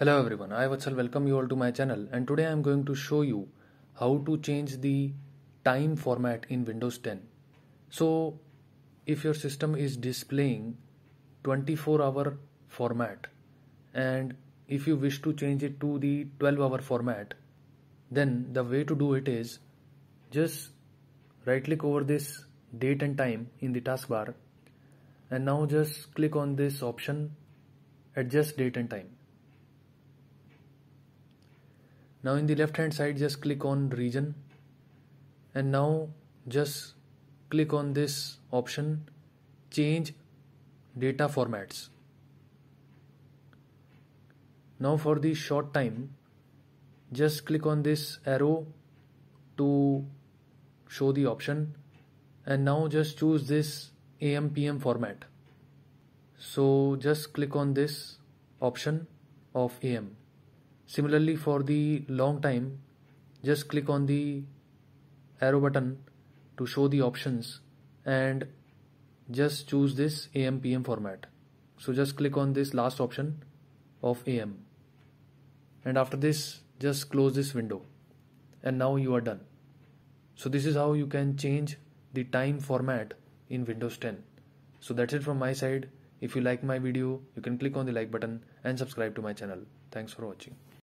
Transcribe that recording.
Hello everyone, I Vatsal welcome you all to my channel and today I am going to show you how to change the time format in Windows 10. So if your system is displaying 24 hour format and if you wish to change it to the 12 hour format then the way to do it is just right click over this date and time in the taskbar and now just click on this option adjust date and time now in the left hand side just click on region and now just click on this option change data formats now for the short time just click on this arrow to show the option and now just choose this AM PM format so just click on this option of AM similarly for the long time just click on the arrow button to show the options and just choose this AM PM format so just click on this last option of AM and after this just close this window and now you are done so this is how you can change the time format in Windows 10 so that's it from my side if you like my video, you can click on the like button and subscribe to my channel. Thanks for watching.